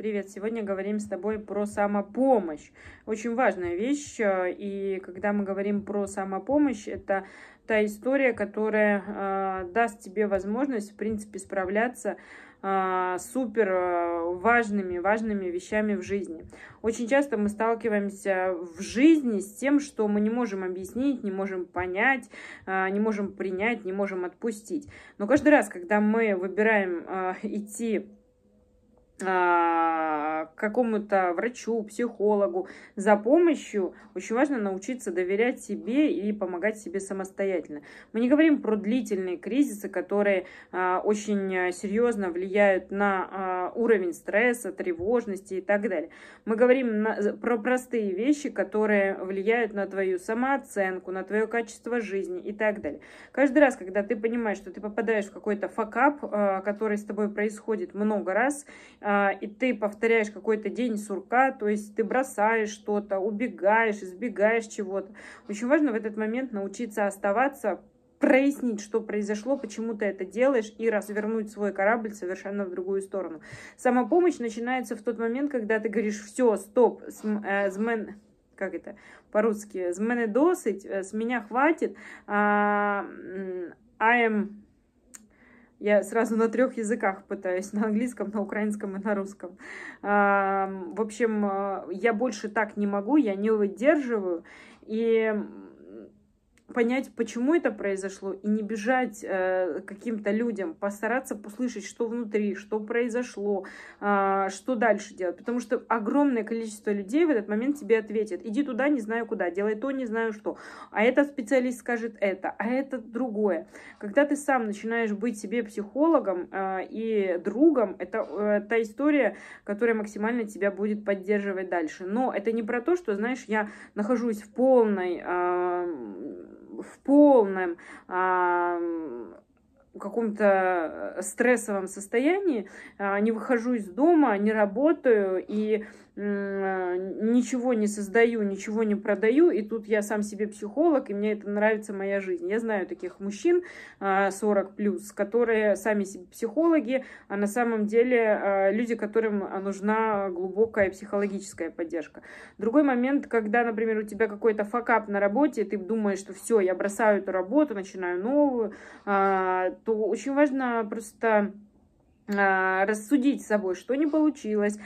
Привет, сегодня говорим с тобой про самопомощь. Очень важная вещь, э, и когда мы говорим про самопомощь, это та история, которая э, даст тебе возможность, в принципе, справляться э, супер э, важными, важными вещами в жизни. Очень часто мы сталкиваемся в жизни с тем, что мы не можем объяснить, не можем понять, э, не можем принять, не можем отпустить. Но каждый раз, когда мы выбираем э, идти а, какому-то врачу, психологу за помощью, очень важно научиться доверять себе и помогать себе самостоятельно. Мы не говорим про длительные кризисы, которые а, очень серьезно влияют на а, уровень стресса, тревожности и так далее. Мы говорим про простые вещи, которые влияют на твою самооценку, на твое качество жизни и так далее. Каждый раз, когда ты понимаешь, что ты попадаешь в какой-то факап, который с тобой происходит много раз, а, и ты повторяешь какой-то день сурка, то есть ты бросаешь что-то, убегаешь, избегаешь чего-то. Очень важно в этот момент научиться оставаться прояснить, что произошло, почему ты это делаешь, и развернуть свой корабль совершенно в другую сторону. Самопомощь начинается в тот момент, когда ты говоришь, все, стоп, с, э, как это по-русски, с мене досить, э, с меня хватит, а, I am я сразу на трех языках пытаюсь, на английском, на украинском и на русском. В общем, э, я больше так не могу, я не выдерживаю. И понять, почему это произошло, и не бежать э, каким-то людям, постараться послышать, что внутри, что произошло, э, что дальше делать. Потому что огромное количество людей в этот момент тебе ответит, иди туда, не знаю куда, делай то, не знаю что. А этот специалист скажет это, а это другое. Когда ты сам начинаешь быть себе психологом э, и другом, это э, та история, которая максимально тебя будет поддерживать дальше. Но это не про то, что, знаешь, я нахожусь в полной... Э, в полном каком-то э, стрессовом состоянии, а, не выхожу из дома, не работаю, и Э, ничего не создаю, ничего не продаю, и тут я сам себе психолог, и мне это нравится моя жизнь. Я знаю таких мужчин 40 а, плюс, которые сами себе психологи, а на самом деле а, люди, которым нужна глубокая психологическая поддержка. Другой момент, когда, например, у тебя какой-то факап на работе, ты думаешь, что все, я бросаю эту работу, начинаю новую, а, то очень важно просто рассудить с собой, что не получилось,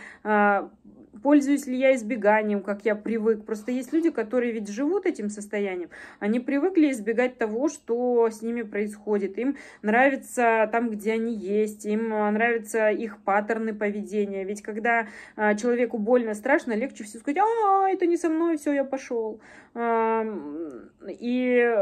пользуюсь ли я избеганием, как я привык. Просто есть люди, которые ведь живут этим состоянием, они привыкли избегать того, что с ними происходит. Им нравится там, где они есть, им а, нравятся их паттерны поведения. Ведь когда а, человеку больно, страшно, легче все сказать, а, это не со мной, все, я пошел. И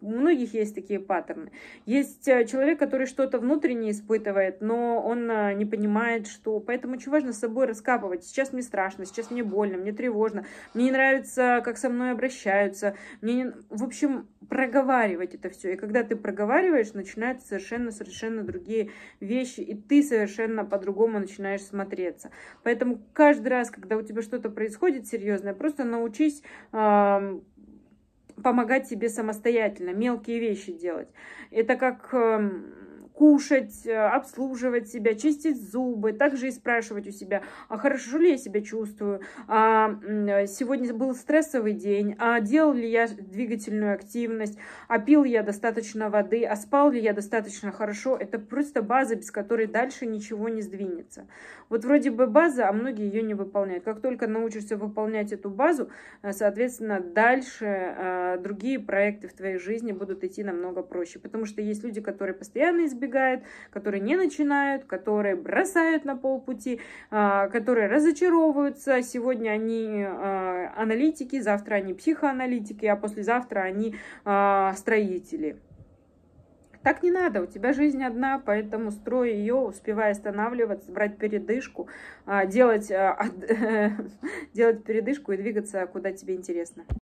у многих есть такие паттерны. Есть э, человек, который что-то внутреннее испытывает, но он а, не понимает, что... Поэтому очень важно с собой раскапывать. Сейчас мне страшно страшно, сейчас мне больно, мне тревожно, мне не нравится, как со мной обращаются, мне не... В общем, проговаривать это все. И когда ты проговариваешь, начинаются совершенно-совершенно другие вещи, и ты совершенно по-другому начинаешь смотреться. Поэтому каждый раз, когда у тебя что-то происходит серьезное, просто научись помогать себе самостоятельно, мелкие вещи делать. Это как... Э, кушать, э, обслуживать себя, чистить зубы, также и спрашивать у себя, а хорошо ли я себя чувствую, а э, сегодня был стрессовый день, а делал ли я двигательную активность, а пил я достаточно воды, а спал ли я достаточно хорошо. Это просто база, без которой дальше ничего не сдвинется. Вот вроде бы база, а многие ее не выполняют. Как только научишься выполнять эту базу, э, соответственно, дальше другие проекты в твоей жизни будут идти намного проще. Потому что есть люди, которые постоянно избегают избегает, которые не начинают, которые бросают на полпути, а, которые разочаровываются. Сегодня они а, аналитики, завтра они психоаналитики, а послезавтра они а, строители. Так не надо, у тебя жизнь одна, поэтому строй ее, успевай останавливаться, брать передышку, делать, делать передышку и двигаться, куда тебе интересно.